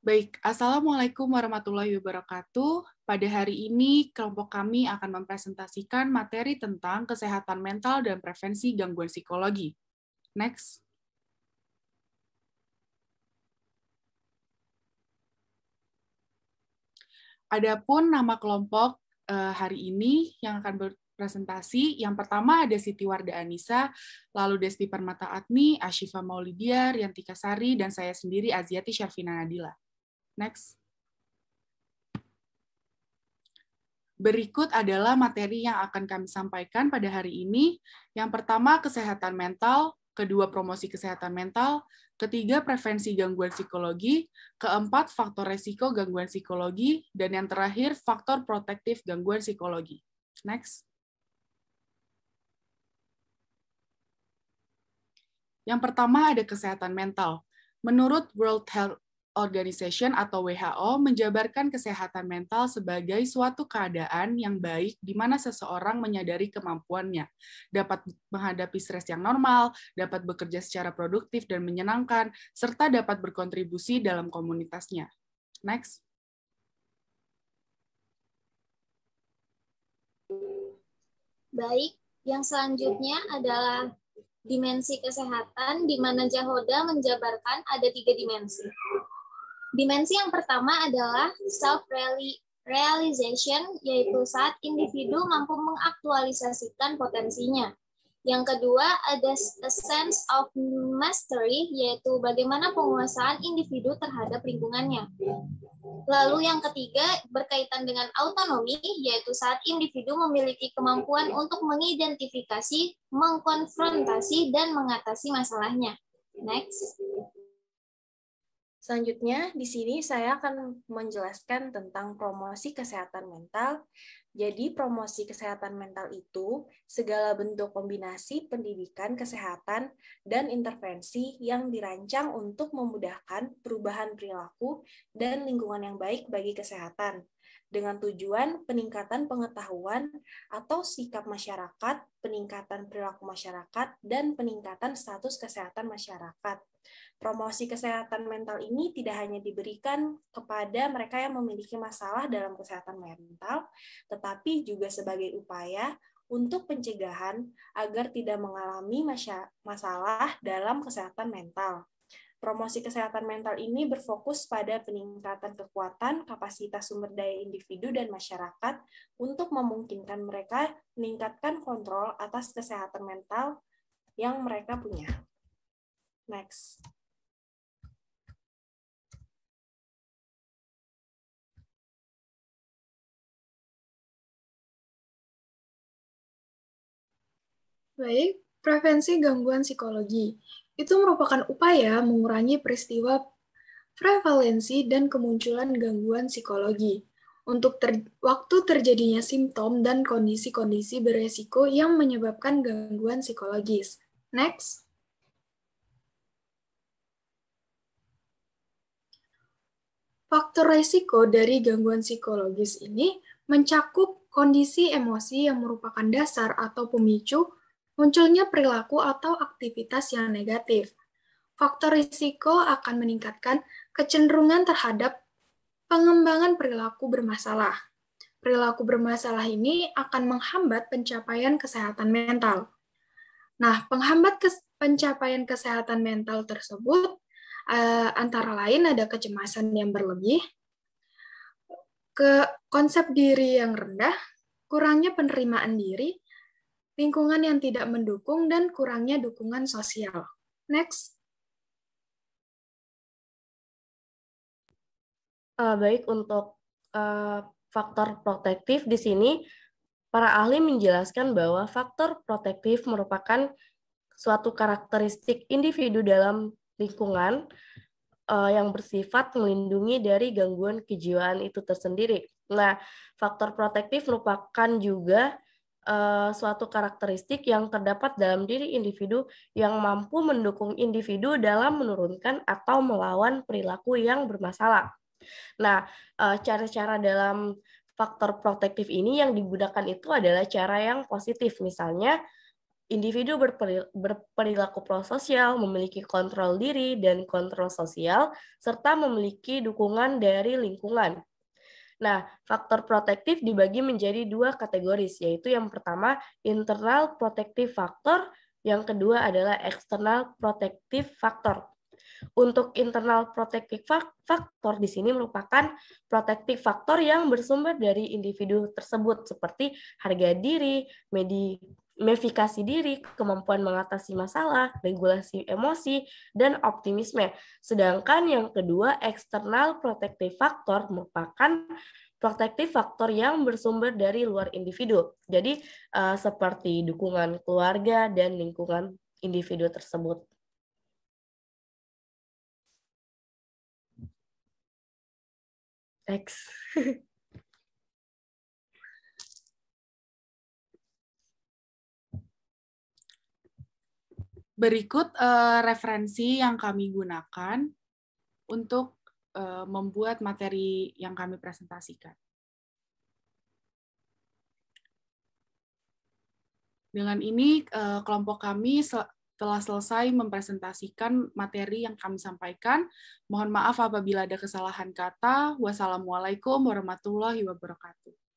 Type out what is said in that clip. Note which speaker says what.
Speaker 1: Baik, Assalamualaikum warahmatullahi wabarakatuh. Pada hari ini, kelompok kami akan mempresentasikan materi tentang kesehatan mental dan prevensi gangguan psikologi. Next. Adapun nama kelompok eh, hari ini yang akan berpresentasi, yang pertama ada Siti Warda Anissa, lalu Desti Permata Atmi, Ashifa Maulidia, Riantika Sari, dan saya sendiri Aziati Syarfina Nadila. Next. Berikut adalah materi yang akan kami sampaikan pada hari ini. Yang pertama, kesehatan mental. Kedua, promosi kesehatan mental. Ketiga, prevensi gangguan psikologi. Keempat, faktor resiko gangguan psikologi. Dan yang terakhir, faktor protektif gangguan psikologi. Next. Yang pertama ada kesehatan mental. Menurut World Health Organization atau WHO menjabarkan kesehatan mental sebagai suatu keadaan yang baik di mana seseorang menyadari kemampuannya, dapat menghadapi stres yang normal, dapat bekerja secara produktif dan menyenangkan, serta dapat berkontribusi dalam komunitasnya. Next.
Speaker 2: Baik, yang selanjutnya adalah dimensi kesehatan, di mana Jahoda menjabarkan ada tiga dimensi. Dimensi yang pertama adalah self-realization, yaitu saat individu mampu mengaktualisasikan potensinya. Yang kedua ada a sense of mastery, yaitu bagaimana penguasaan individu terhadap lingkungannya. Lalu yang ketiga berkaitan dengan autonomi, yaitu saat individu memiliki kemampuan untuk mengidentifikasi, mengkonfrontasi, dan mengatasi masalahnya. Next. Selanjutnya, di sini saya akan menjelaskan tentang promosi kesehatan mental. Jadi, promosi kesehatan mental itu segala bentuk kombinasi pendidikan kesehatan dan intervensi yang dirancang untuk memudahkan perubahan perilaku dan lingkungan yang baik bagi kesehatan, dengan tujuan peningkatan pengetahuan atau sikap masyarakat, peningkatan perilaku masyarakat, dan peningkatan status kesehatan masyarakat. Promosi kesehatan mental ini tidak hanya diberikan kepada mereka yang memiliki masalah dalam kesehatan mental, tetapi juga sebagai upaya untuk pencegahan agar tidak mengalami masalah dalam kesehatan mental. Promosi kesehatan mental ini berfokus pada peningkatan kekuatan, kapasitas sumber daya individu dan masyarakat untuk memungkinkan mereka meningkatkan kontrol atas kesehatan mental yang mereka punya.
Speaker 1: Next. Baik, prevensi gangguan
Speaker 3: psikologi. Itu merupakan upaya mengurangi peristiwa prevalensi dan kemunculan gangguan psikologi untuk ter waktu terjadinya simptom dan kondisi-kondisi beresiko yang menyebabkan gangguan psikologis. Next. Faktor resiko dari gangguan psikologis ini mencakup kondisi emosi yang merupakan dasar atau pemicu munculnya perilaku atau aktivitas yang negatif. Faktor risiko akan meningkatkan kecenderungan terhadap pengembangan perilaku bermasalah. Perilaku bermasalah ini akan menghambat pencapaian kesehatan mental. Nah, penghambat kes pencapaian kesehatan mental tersebut Eh, antara lain ada kecemasan yang berlebih, ke konsep diri yang rendah, kurangnya penerimaan diri, lingkungan yang tidak mendukung, dan kurangnya dukungan sosial.
Speaker 1: Next. Uh, baik, untuk uh, faktor protektif di sini,
Speaker 4: para ahli menjelaskan bahwa faktor protektif merupakan suatu karakteristik individu dalam lingkungan uh, yang bersifat melindungi dari gangguan kejiwaan itu tersendiri. Nah, faktor protektif merupakan juga uh, suatu karakteristik yang terdapat dalam diri individu yang mampu mendukung individu dalam menurunkan atau melawan perilaku yang bermasalah. Nah, eh, cara-cara uh, dalam faktor protektif ini yang digunakan itu adalah cara yang positif, misalnya individu berperilaku prososial, memiliki kontrol diri dan kontrol sosial, serta memiliki dukungan dari lingkungan. Nah, faktor protektif dibagi menjadi dua kategori, yaitu yang pertama internal protective factor, yang kedua adalah external protective factor. Untuk internal protective factor di sini merupakan protective factor yang bersumber dari individu tersebut seperti harga diri, medi mefikasi diri, kemampuan mengatasi masalah, regulasi emosi, dan optimisme. Sedangkan yang kedua, eksternal protektif faktor merupakan protektif faktor yang bersumber dari luar individu. Jadi uh, seperti dukungan keluarga dan lingkungan individu tersebut.
Speaker 1: Next. Berikut uh, referensi yang kami gunakan untuk uh, membuat materi yang kami presentasikan. Dengan ini, uh, kelompok kami sel telah selesai mempresentasikan materi yang kami sampaikan. Mohon maaf apabila ada kesalahan kata. Wassalamualaikum warahmatullahi wabarakatuh.